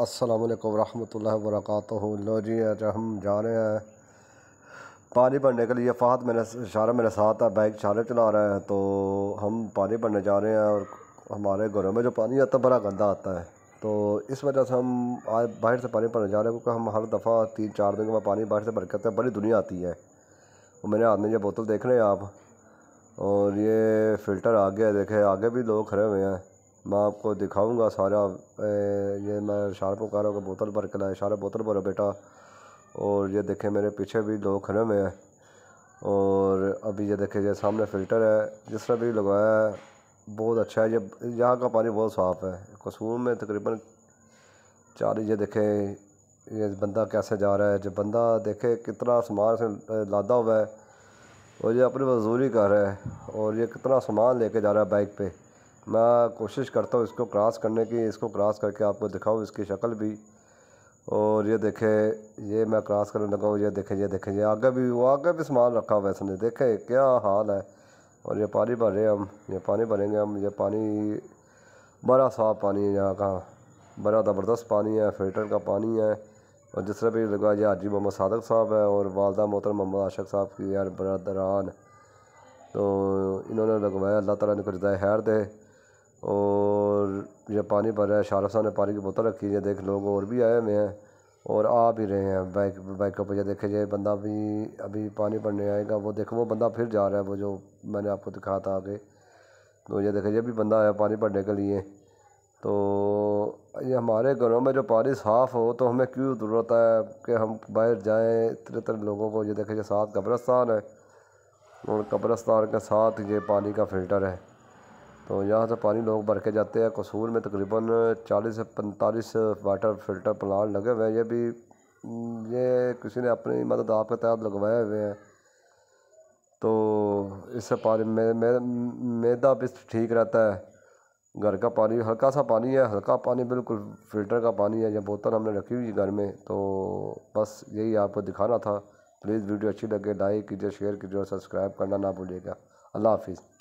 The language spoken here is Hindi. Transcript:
असलकम व वर्क लो जी आज हम जा रहे हैं पानी भरने के लिए फ़ात मेरे इशारा मेरे साथ है बाइक चारे चला रहा है तो हम पानी भरने जा रहे हैं और हमारे घरों में जो पानी आता है बड़ा गंदा आता है तो इस वजह से हम आज बाहर से पानी भरने जा रहे हैं क्योंकि हम हर दफ़ा तीन चार दिन के बाद पानी बाहर से भर करते हैं बड़ी दुनिया आती है और मेरे आदमी ये बोतल देख रहे हैं आप और ये फ़िल्टर आ गया देखे आगे भी लोग खड़े हुए हैं मैं आपको दिखाऊंगा सारा ये मैं शार्प को कह रहा हूँ बोतल भर के लाए शार्प बोतल भरो बेटा और ये देखें मेरे पीछे भी दो खड़े हुए हैं और अभी ये देखें ये सामने फ़िल्टर है जिसने भी लगाया है बहुत अच्छा है ये यहाँ का पानी बहुत साफ़ है कसूम में तकरीबन चार ये देखें ये बंदा कैसे जा रहा है जब बंदा देखे कितना सामान से लादा हुआ है और ये अपनी मजदूरी कर रहा है और ये कितना सामान लेके जा रहा है बाइक पे मैं कोशिश करता हूँ इसको क्रॉस करने की इसको क्रॉस करके आपको दिखाऊँ इसकी शक्ल भी और ये देखें ये मैं क्रॉस करने लगा हूँ ये देखें ये देखें ये आगे भी वो आगे भी सामान रखा हुआ है इसने देखें क्या हाल है और ये पानी भर रहे हम ये पानी भरेंगे हम ये पानी बड़ा साफ पानी है यहाँ का बड़ा ज़बरदस्त पानी है फिल्टर का पानी है और जिस तरह भी लगा ये हाजी मोहम्मद सादक साहब है और वालदा मोहतर मोहम्मद आशक साहब की यार बरदरान तो इन्होंने लगवाया अल्लाह ताला इनको जदाय हैर दे और ये पानी भर रहा है शारफ साहब ने पानी की बोतल रखी है देख लोग और भी आए हुए हैं और आ भी रहे हैं बाइक बाइकों पर देखे जाए बंदा भी अभी पानी भरने आएगा वो देखो वो बंदा फिर जा रहा है वो जो मैंने आपको दिखाया था आगे तो ये देखे जाए भी बंदा आया पानी भरने के लिए तो ये हमारे घरों में जो पानी साफ़ हो तो हमें क्यों ज़रूरत है कि हम बाहर जाएँ इतने तरह लोगों को ये देखे जाए साथ कब्रस्तान है और कब्रस्तान के साथ ये पानी का फ़िल्टर है तो यहाँ से पानी लोग भर के जाते हैं कसूर में तकरीबन 40 से 45 वाटर फिल्टर प्लांट लगे हुए हैं ये भी ये किसी ने अपनी मदद आपके तहत लगवाए हुए हैं तो इससे पानी मे, मे, मैदा भी ठीक रहता है घर का पानी हल्का सा पानी है हल्का पानी बिल्कुल फ़िल्टर का पानी है या बोतल हमने रखी हुई है घर में तो बस यही आपको दिखाना था प्लीज़ वीडियो अच्छी लगे लाइक कीजिए शेयर कीजिए और सब्सक्राइब करना ना भूलिएगा अल्लाह हाफिज़